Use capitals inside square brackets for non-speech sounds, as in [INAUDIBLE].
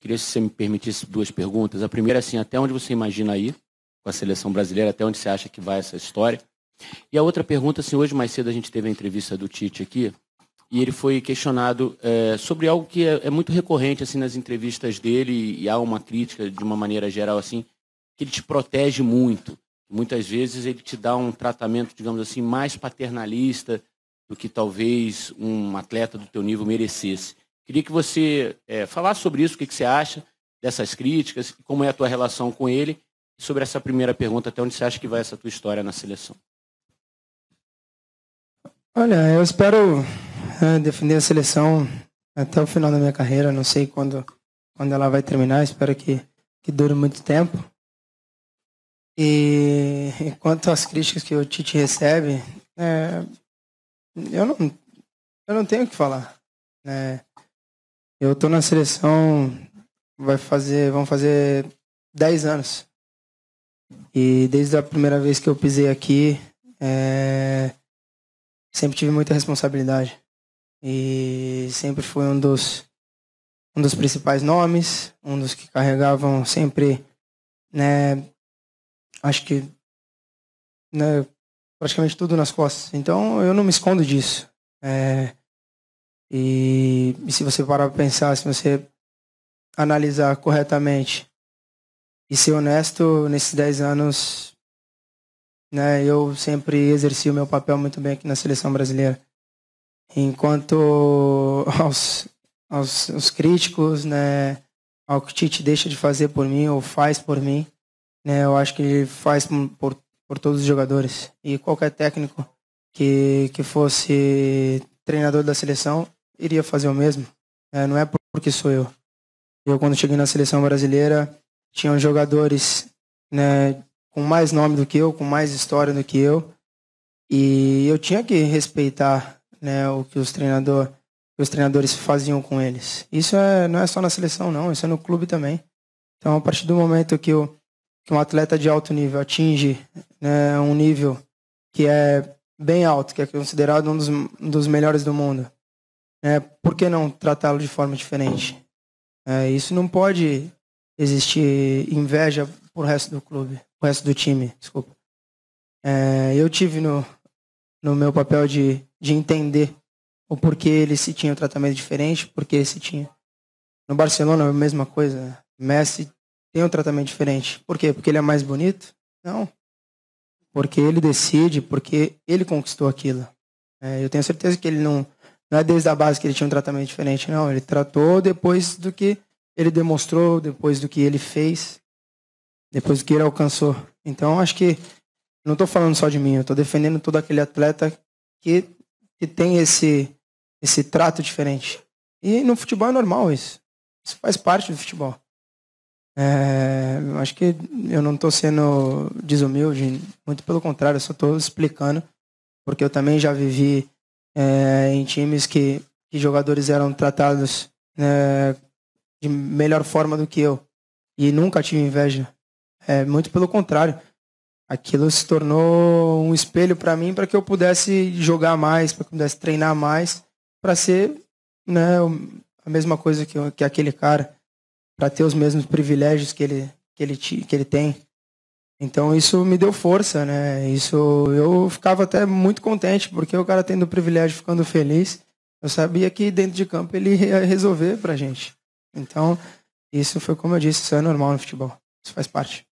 queria se você me permitisse duas perguntas. A primeira, assim, até onde você imagina ir com a seleção brasileira, até onde você acha que vai essa história? E a outra pergunta, assim, hoje mais cedo a gente teve a entrevista do Tite aqui, e ele foi questionado é, sobre algo que é, é, muito recorrente assim nas entrevistas dele e, e há uma crítica de uma maneira geral assim que ele te protege muito muitas vezes ele te dá um tratamento digamos assim mais paternalista do que talvez um atleta do teu nível merecesse Queria que você é, falasse sobre isso, o que, que você acha dessas críticas, como é a tua relação com ele, e sobre essa primeira pergunta, até onde você acha que vai essa tua história na seleção? Olha, eu espero é, defender a seleção até o final da minha carreira, não sei quando, quando ela vai terminar, espero que, que dure muito tempo. E quanto às críticas que o Tite recebe, é, eu, não, eu não tenho o que falar. Né? Eu tô na seleção, vai fazer, vão fazer 10 anos. E desde a primeira vez que eu pisei aqui, é, sempre tive muita responsabilidade. E sempre fui um dos, um dos principais nomes, um dos que carregavam sempre, né, acho que, né, praticamente tudo nas costas. Então eu não me escondo disso. É, e, se você parar para pensar, se você analisar corretamente e ser honesto, nesses 10 anos, né, eu sempre exerci o meu papel muito bem aqui na seleção brasileira. Enquanto [LAUGHS] aos, aos, aos críticos, né, ao que o Tite deixa de fazer por mim ou faz por mim, né, eu acho que ele faz por, por todos os jogadores. E qualquer técnico que, que fosse treinador da seleção, iria fazer o mesmo. É, não é porque sou eu. Eu, quando cheguei na seleção brasileira, tinham jogadores né, com mais nome do que eu, com mais história do que eu. E eu tinha que respeitar né, o que os, treinador, os treinadores faziam com eles. Isso é, não é só na seleção, não. Isso é no clube também. Então, a partir do momento que, eu, que um atleta de alto nível atinge né, um nível que é bem alto, que é considerado um dos, um dos melhores do mundo, né, por que não tratá-lo de forma diferente? É, isso não pode existir inveja por resto do clube, o resto do time, desculpa. É, eu tive no, no meu papel de, de entender o porquê ele se tinha um tratamento diferente, porque se tinha. No Barcelona, a mesma coisa. Né? Messi tem um tratamento diferente. Por quê? Porque ele é mais bonito? Não. Porque ele decide, porque ele conquistou aquilo. É, eu tenho certeza que ele não não é desde a base que ele tinha um tratamento diferente, não. Ele tratou depois do que ele demonstrou, depois do que ele fez, depois do que ele alcançou. Então, acho que não estou falando só de mim, eu estou defendendo todo aquele atleta que, que tem esse, esse trato diferente. E no futebol é normal isso. Isso faz parte do futebol. É, acho que eu não estou sendo desumilde, muito pelo contrário, eu só estou explicando, porque eu também já vivi é, times que, que jogadores eram tratados né, de melhor forma do que eu. E nunca tive inveja. É, muito pelo contrário. Aquilo se tornou um espelho para mim para que eu pudesse jogar mais, para que eu pudesse treinar mais, para ser né, a mesma coisa que, que aquele cara, para ter os mesmos privilégios que ele, que ele, que ele tem. Então isso me deu força, né? Isso eu ficava até muito contente, porque o cara tendo o privilégio, ficando feliz, eu sabia que dentro de campo ele ia resolver pra gente. Então, isso foi como eu disse, isso é normal no futebol. Isso faz parte.